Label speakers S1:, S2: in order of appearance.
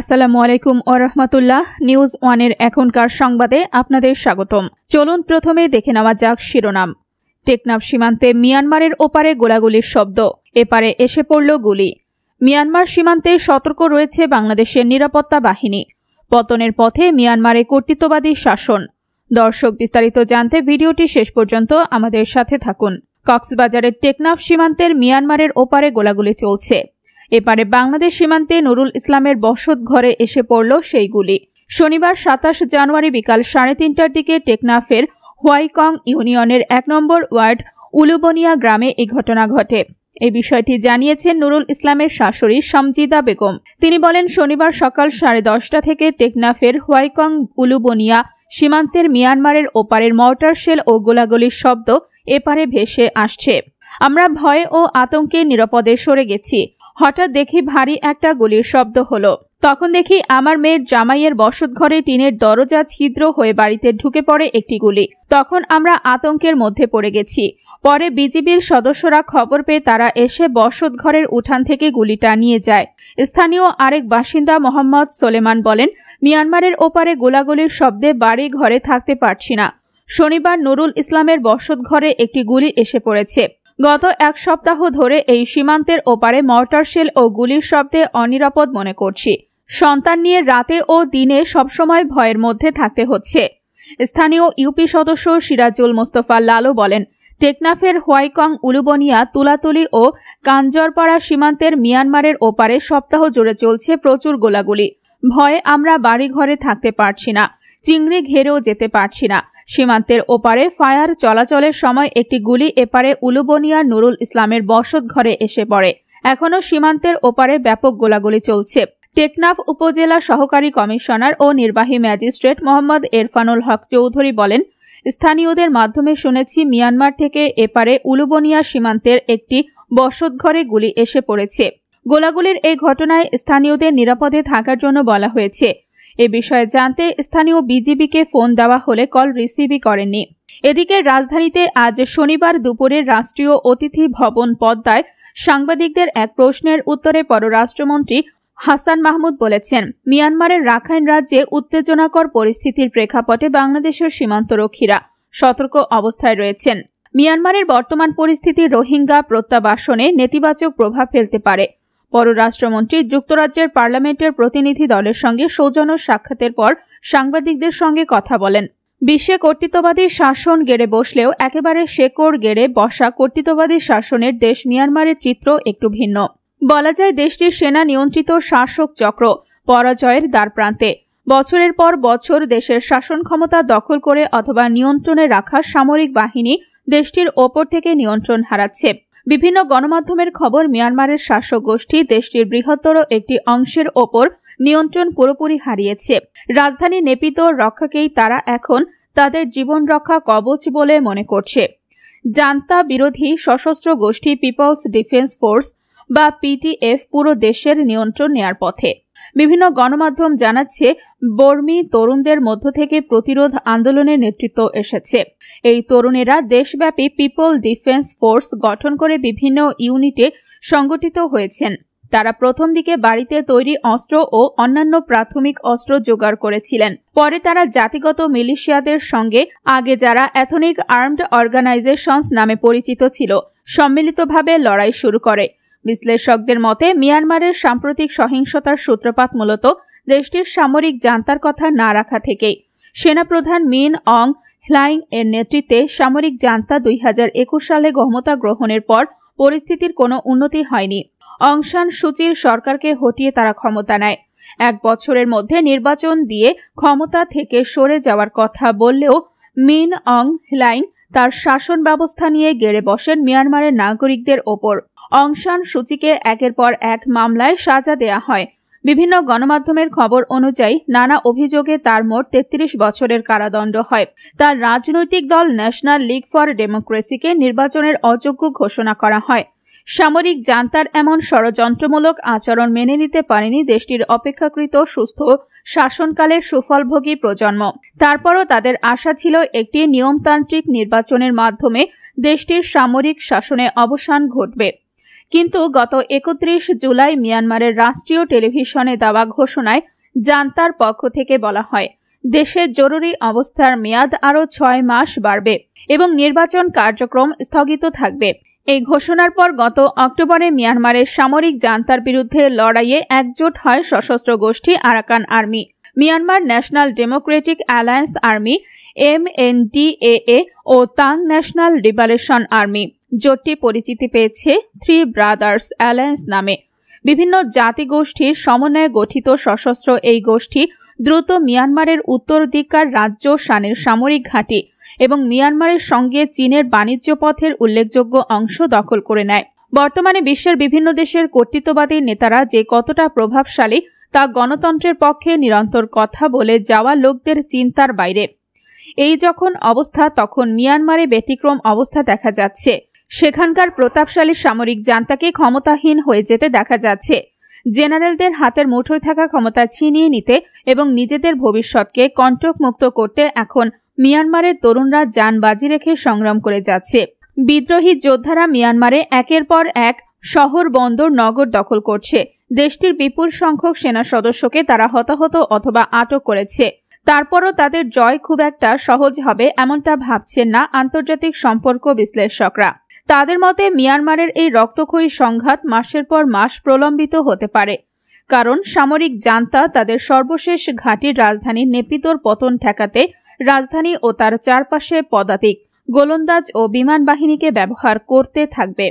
S1: আসসালামু আলাইকুম ওরহমতুল্লাহ নিউজ ওয়ানের এখনকার সংবাদে আপনাদের স্বাগতম চলুন প্রথমে দেখে নেওয়া যাক শিরোনাম টেকনাফ সীমান্তে মিয়ানমারের ওপারে গোলাগুলির শব্দ এপারে এসে পড়ল গুলি মিয়ানমার সীমান্তে সতর্ক রয়েছে বাংলাদেশের নিরাপত্তা বাহিনী পতনের পথে মিয়ানমারে কর্তৃত্ববাদী শাসন দর্শক বিস্তারিত জানতে ভিডিওটি শেষ পর্যন্ত আমাদের সাথে থাকুন কক্সবাজারের টেকনাফ সীমান্তের মিয়ানমারের ওপারে গোলাগুলি চলছে এপারে বাংলাদেশ সীমান্তে নুরুল ইসলামের বসত ঘরে এসে পড়ল সেই গুলি শনিবার সাতাশ জানুয়ারি বিকাল সাড়ে তিনটার দিকে টেকনাফের হোয়াইকং ইউনিয়নের এক নম্বর ওয়ার্ড উলুবনিয়া গ্রামে এই ঘটনা ঘটে এই বিষয়টি জানিয়েছেন নুরুল ইসলামের শাশুড়ি সামজিদা বেগম তিনি বলেন শনিবার সকাল সাড়ে দশটা থেকে টেকনাফের হোয়াইকং উলুবনিয়া সীমান্তের মিয়ানমারের ওপারের মর্টার শেল ও গোলাগুলির শব্দ এপারে ভেসে আসছে আমরা ভয় ও আতঙ্কে নিরাপদে সরে গেছি হঠাৎ দেখি ভারী একটা গুলির শব্দ হলো তখন দেখি আমার মেয়ের জামাইয়ের বসত ঘরে টিনের দরজা ছিদ্র হয়ে বাড়িতে ঢুকে পড়ে একটি গুলি তখন আমরা আতঙ্কের মধ্যে পড়ে গেছি পরে বিজিবির সদস্যরা খবর পেয়ে তারা এসে বসত ঘরের উঠান থেকে গুলিটা নিয়ে যায় স্থানীয় আরেক বাসিন্দা মোহাম্মদ সোলেমান বলেন মিয়ানমারের ওপারে গোলাগুলির শব্দে বাড়ি ঘরে থাকতে পারছি না শনিবার নুরুল ইসলামের বসত ঘরে একটি গুলি এসে পড়েছে গত এক সপ্তাহ ধরে এই সীমান্তের ওপারে মর্টার শেল ও গুলির শব্দে অনিরাপদ মনে করছি সন্তান নিয়ে রাতে ও দিনে সবসময় ভয়ের মধ্যে থাকতে হচ্ছে স্থানীয় ইউপি সদস্য সিরাজুল মোস্তফা লালও বলেন টেকনাফের হোয়াইকং উলুবনিয়া তুলাতুলি ও কাঞ্জরপাড়া সীমান্তের মিয়ানমারের ওপারে সপ্তাহ জুড়ে চলছে প্রচুর গোলাগুলি ভয়ে আমরা বাড়ি ঘরে থাকতে পারছি না চিংড়ি ঘেরেও যেতে পারছি না সীমান্তের ওপারে ফায়ার চলাচলের সময় একটি গুলি এপারে উলুবনিয়া নুরুল ইসলামের বসত ঘরে এসে পড়ে এখনও সীমান্তের ওপারে ব্যাপক গোলাগুলি চলছে টেকনাফ উপজেলা সহকারী কমিশনার ও নির্বাহী ম্যাজিস্ট্রেট মোহাম্মদ এরফানুল হক চৌধুরী বলেন স্থানীয়দের মাধ্যমে শুনেছি মিয়ানমার থেকে এপারে উলুবনিয়া সীমান্তের একটি বসতঘরে গুলি এসে পড়েছে গোলাগুলির এই ঘটনায় স্থানীয়দের নিরাপদে থাকার জন্য বলা হয়েছে এ বিষয়ে জানতে স্থানীয় বিজিবিকে ফোন দেওয়া হলে কল রিসিভই করেননি এদিকে রাজধানীতে আজ শনিবার দুপুরে রাষ্ট্রীয় অতিথি ভবন পদ্মায় সাংবাদিকদের এক প্রশ্নের উত্তরে পররাষ্ট্রমন্ত্রী হাসান মাহমুদ বলেছেন মিয়ানমারের রাখাইন রাজ্যে উত্তেজনাকর পরিস্থিতির প্রেক্ষাপটে বাংলাদেশের সীমান্তরক্ষীরা সতর্ক অবস্থায় রয়েছেন মিয়ানমারের বর্তমান পরিস্থিতি রোহিঙ্গা প্রত্যাবাসনে নেতিবাচক প্রভাব ফেলতে পারে পররাষ্ট্রমন্ত্রী যুক্তরাজ্যের পার্লামেন্টের প্রতিনিধি দলের সঙ্গে সৌজন্য সাক্ষাতের পর সাংবাদিকদের সঙ্গে কথা বলেন বিশ্বে কর্তৃত্ববাদী শাসন গেড়ে বসলেও একেবারে শেকড় গেড়ে বসা কর্তৃত্ববাদী শাসনের দেশ মিয়ানমারের চিত্র একটু ভিন্ন বলা যায় দেশটির সেনা নিয়ন্ত্রিত শাসক চক্র পরাজয়ের দ্বারপ্রান্তে বছরের পর বছর দেশের শাসন ক্ষমতা দখল করে অথবা নিয়ন্ত্রণে রাখা সামরিক বাহিনী দেশটির ওপর থেকে নিয়ন্ত্রণ হারাচ্ছে বিভিন্ন গণমাধ্যমের খবর মিয়ানমারের শাসক গোষ্ঠী দেশটির বৃহত্তর একটি অংশের ওপর নিয়ন্ত্রণ পুরোপুরি হারিয়েছে রাজধানী নেপিত রক্ষাকেই তারা এখন তাদের জীবন রক্ষা কবচ বলে মনে করছে জান্তা বিরোধী সশস্ত্র গোষ্ঠী পিপলস ডিফেন্স ফোর্স বা পিটিএফ পুরো দেশের নিয়ন্ত্রণ নেয়ার পথে বিভিন্ন গণমাধ্যম জানাচ্ছে বর্মী তরুণদের মধ্য থেকে প্রতিরোধ আন্দোলনের নেতৃত্ব এসেছে এই তরুণেরা দেশব্যাপী পিপল ডিফেন্স ফোর্স গঠন করে বিভিন্ন ইউনিটে সংগঠিত হয়েছেন তারা প্রথম দিকে বাড়িতে তৈরি অস্ত্র ও অন্যান্য প্রাথমিক অস্ত্র জোগাড় করেছিলেন পরে তারা জাতিগত মিলিশিয়াদের সঙ্গে আগে যারা অ্যাথনিক আর্মড অর্গানাইজেশনস নামে পরিচিত ছিল সম্মিলিতভাবে লড়াই শুরু করে বিশ্লেষকদের মতে মিয়ানমারের সাম্প্রতিক সহিংসতার সূত্রপাত মূলত দেশটির সামরিক জান্তার কথা না রাখা থেকেই সেনাপ্রধান মিন অং হ্লাইং এর নেতৃত্বে সামরিক জান্তা দুই সালে ক্ষমতা গ্রহণের পর পরিস্থিতির কোনো উন্নতি হয়নি অংশান সুচির সরকারকে হটিয়ে তারা ক্ষমতা নেয় এক বছরের মধ্যে নির্বাচন দিয়ে ক্ষমতা থেকে সরে যাওয়ার কথা বললেও মিন অং হ্লাইং তার শাসন ব্যবস্থা নিয়ে গেড়ে বসেন মিয়ানমারের নাগরিকদের ওপর অংশান সূচিকে একের পর এক মামলায় সাজা দেয়া হয় বিভিন্ন গণমাধ্যমের খবর অনুযায়ী নানা অভিযোগে তার মোট তেত্রিশ বছরের কারাদণ্ড হয় তার রাজনৈতিক দল ন্যাশনাল লীগ ফর ডেমোক্রেসিকে নির্বাচনের অযোগ্য ঘোষণা করা হয় সামরিক জান্তার এমন ষড়যন্ত্রমূলক আচরণ মেনে নিতে পারেনি দেশটির অপেক্ষাকৃত সুস্থ শাসনকালের সুফলভোগী প্রজন্ম তারপরও তাদের আশা ছিল একটি নিয়মতান্ত্রিক নির্বাচনের মাধ্যমে দেশটির সামরিক শাসনে অবসান ঘটবে কিন্তু গত একত্রিশ জুলাই মিয়ানমারের রাষ্ট্রীয় টেলিভিশনে দেওয়া ঘোষণায় জান্তার পক্ষ থেকে বলা হয় দেশে জরুরি অবস্থার মেয়াদ আরও ছয় মাস বাড়বে এবং নির্বাচন কার্যক্রম স্থগিত থাকবে এই ঘোষণার পর গত অক্টোবরে মিয়ানমারের সামরিক জান্তার বিরুদ্ধে লড়াইয়ে একজোট হয় সশস্ত্র গোষ্ঠী Arakan Army Myanmar National Democratic Alliance Army M N O Ta'ang National Liberation Army জোটটি পরিচিতি পেয়েছে থ্রি ব্রাদার্স অ্যালায়েন্স নামে বিভিন্ন জাতিগোষ্ঠীর সমন্বয়ে গঠিত সশস্ত্র এই গোষ্ঠী দ্রুত মিয়ানমারের উত্তরাধিকার রাজ্য শানের সামরিক ঘাঁটি এবং মিয়ানমারের সঙ্গে চীনের বাণিজ্য পথের উল্লেখযোগ্য অংশ দখল করে নেয় বর্তমানে বিশ্বের বিভিন্ন দেশের কর্তৃত্ববাদী নেতারা যে কতটা প্রভাবশালী তা গণতন্ত্রের পক্ষে নিরন্তর কথা বলে যাওয়া লোকদের চিন্তার বাইরে এই যখন অবস্থা তখন মিয়ানমারে ব্যতিক্রম অবস্থা দেখা যাচ্ছে সেখানকার প্রতাপশালী সামরিক জান্তাকে ক্ষমতাহীন হয়ে যেতে দেখা যাচ্ছে জেনারেলদের হাতের মুঠোয় থাকা ক্ষমতা ছিনিয়ে নিতে এবং নিজেদের ভবিষ্যৎকে কণ্টকমুক্ত করতে এখন মিয়ানমারের তরুণরা যান বাজি রেখে সংগ্রাম করে যাচ্ছে বিদ্রোহী যোদ্ধারা মিয়ানমারে একের পর এক শহর বন্দর নগর দখল করছে দেশটির বিপুল সংখ্যক সেনা সদস্যকে তারা হতাহত অথবা আটক করেছে তারপরও তাদের জয় খুব একটা সহজ হবে এমনটা ভাবছেন না আন্তর্জাতিক সম্পর্ক বিশ্লেষকরা তাদের মতে মিয়ানমারের এই রক্তক্ষয়ী সংঘাত মাসের পর মাস প্রলম্বিত হতে পারে কারণ সামরিক জান্তা তাদের সর্বশেষ ঘাঁটির রাজধানী নেপিতোর পতন ঠেকাতে রাজধানী ও তার চারপাশে পদাতিক গোলন্দাজ ও বিমান বাহিনীকে ব্যবহার করতে থাকবে